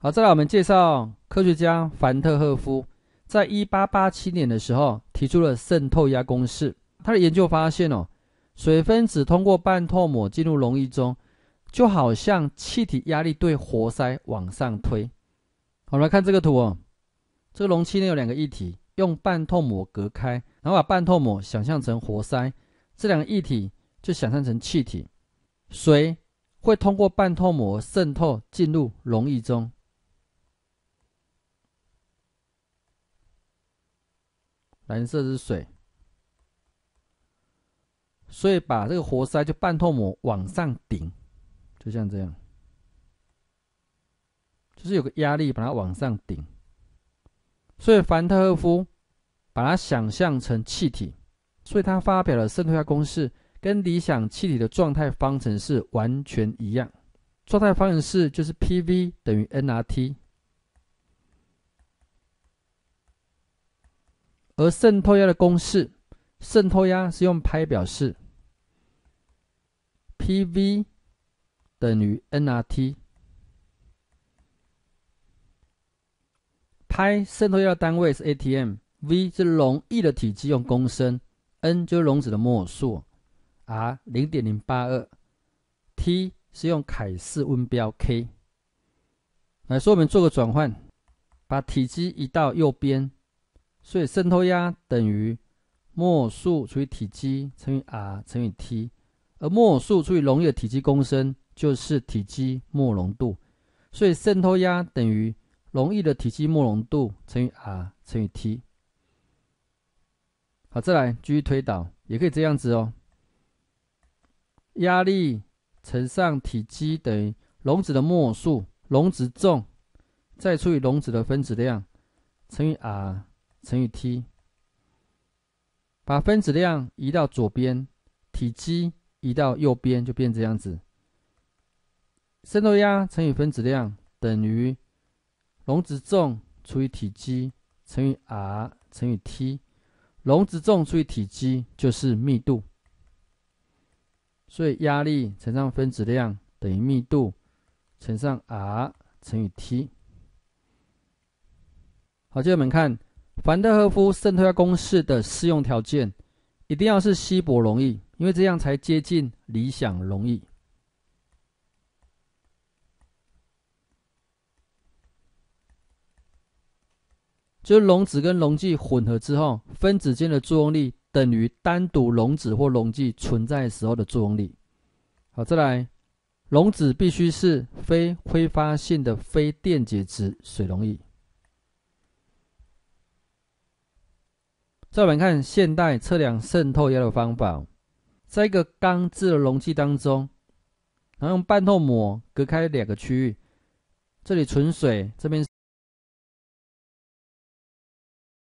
好，再来我们介绍科学家凡特赫夫，在一八八七年的时候提出了渗透压公式。他的研究发现哦，水分子通过半透膜进入溶液中，就好像气体压力对活塞往上推。我们来看这个图哦，这个容器内有两个液体，用半透膜隔开，然后把半透膜想象成活塞，这两个液体就想象成气体，水会通过半透膜渗透进入溶液中。蓝色是水，所以把这个活塞就半透膜往上顶，就像这样，就是有个压力把它往上顶。所以凡特赫夫把它想象成气体，所以他发表了渗透压公式，跟理想气体的状态方程式完全一样。状态方程式就是 P V 等于 n R T。而渗透压的公式，渗透压是用拍表示，PV 等于 nRT，拍渗透压的单位是 atm，V 是溶液的体积用公升，n 就是溶质的摩尔数，R 零点零八二，T 是用凯氏温标 K。来说，我们做个转换，把体积移到右边。所以渗透压等于摩尔数除以体积乘以 R 乘以 T，而摩尔数除以溶液的体积（公升）就是体积摩尔浓度，所以渗透压等于溶液的体积摩尔浓度乘以 R 乘以 T。好，再来继续推导，也可以这样子哦。压力乘上体积等于溶子的摩尔数，溶子重再除以溶子的分子量乘以 R。乘以 T，把分子量移到左边，体积移到右边，就变这样子。渗透压乘以分子量等于溶质重除以体积乘以 R 乘以 T。溶质重除以体积就是密度，所以压力乘上分子量等于密度乘上 R 乘以 T。好，接着我们看。凡德赫夫渗透压公式的适用条件，一定要是稀薄溶液，因为这样才接近理想溶液。就是溶质跟溶剂混合之后，分子间的作用力等于单独溶质或溶剂存在时候的作用力。好，再来，溶质必须是非挥发性的非电解质水溶液。再来看现代测量渗透压的方法，在一个钢制的容器当中，然后用半透膜隔开两个区域，这里存水，这边。